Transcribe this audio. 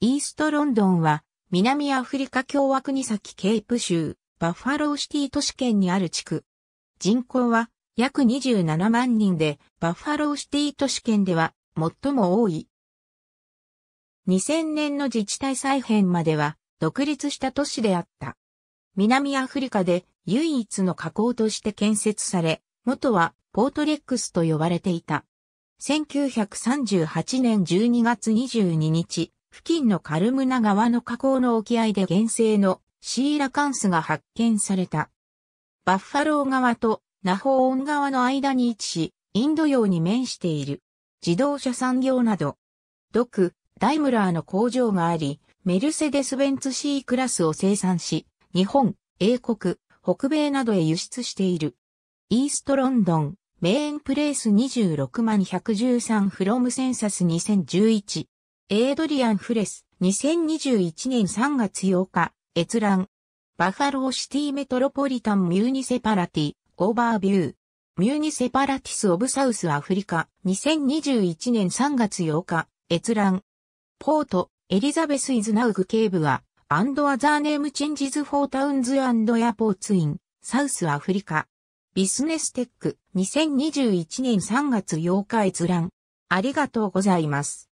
イーストロンドンは、南アフリカ共和国先ケープ州、バッファローシティ都市圏にある地区。人口は約27万人で、バッファローシティ都市圏では最も多い。2000年の自治体再編までは、独立した都市であった。南アフリカで唯一の河口として建設され、元はポートレックスと呼ばれていた。1938年12月22日、付近のカルムナ川の河口の沖合で原生のシーラカンスが発見された。バッファロー川とナホーン川の間に位置し、インド洋に面している。自動車産業など、ドク、ダイムラーの工場があり、メルセデス・ベンツ C クラスを生産し、日本、英国、北米などへ輸出している。イーストロンドン、メインプレイス26万113フロムセンサス2011。エイドリアン・フレス、2021年3月8日、閲覧。バファローシティメトロポリタン・ミューニセパラティ、オーバービュー。ミューニセパラティス・オブ・サウス・アフリカ、2021年3月8日、閲覧。ポート、エリザベス・イズ・ナウグ・ケーブは、アンド・アザー・ネーム・チェンジズ・フォー・タウンズ・アンド・エアポーツ・イン、サウス・アフリカ。ビスネステック、2021年3月8日閲覧ポートエリザベスイズナウグケーブはアンドアザーネームチェンジズフォータウンズアンドヤポーツインサウスアフリカビスネステック2 0 2 1年3月8日閲覧ありがとうございます。